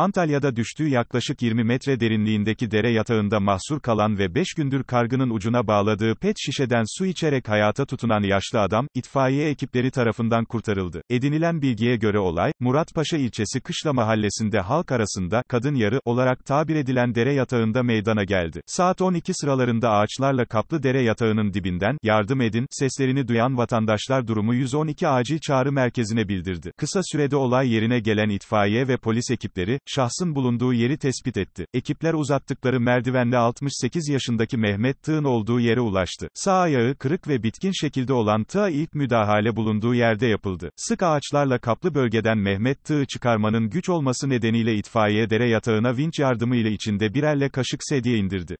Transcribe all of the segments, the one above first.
Antalya'da düştüğü yaklaşık 20 metre derinliğindeki dere yatağında mahsur kalan ve 5 gündür kargının ucuna bağladığı pet şişeden su içerek hayata tutunan yaşlı adam, itfaiye ekipleri tarafından kurtarıldı. Edinilen bilgiye göre olay, Muratpaşa ilçesi Kışla mahallesinde halk arasında, kadın yarı, olarak tabir edilen dere yatağında meydana geldi. Saat 12 sıralarında ağaçlarla kaplı dere yatağının dibinden, yardım edin, seslerini duyan vatandaşlar durumu 112 acil çağrı merkezine bildirdi. Kısa sürede olay yerine gelen itfaiye ve polis ekipleri, şahsın bulunduğu yeri tespit etti. Ekipler uzattıkları merdivenle 68 yaşındaki Mehmet Tığ'ın olduğu yere ulaştı. Sağ ayağı kırık ve bitkin şekilde olan Tığ'a ilk müdahale bulunduğu yerde yapıldı. Sık ağaçlarla kaplı bölgeden Mehmet Tığ'ı çıkarmanın güç olması nedeniyle itfaiye dere yatağına vinç yardımı ile içinde bir elle kaşık sedye indirdi.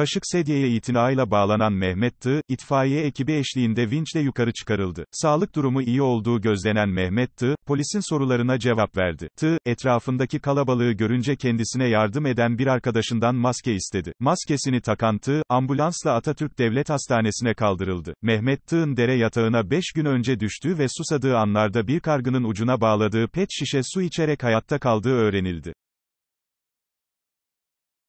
Kaşık sedyeye itinayla bağlanan Mehmet Tığ, itfaiye ekibi eşliğinde vinçle yukarı çıkarıldı. Sağlık durumu iyi olduğu gözlenen Mehmet Tığ, polisin sorularına cevap verdi. Tığ, etrafındaki kalabalığı görünce kendisine yardım eden bir arkadaşından maske istedi. Maskesini takan Tığ, ambulansla Atatürk Devlet Hastanesi'ne kaldırıldı. Mehmet Tığ'ın dere yatağına 5 gün önce düştüğü ve susadığı anlarda bir kargının ucuna bağladığı pet şişe su içerek hayatta kaldığı öğrenildi.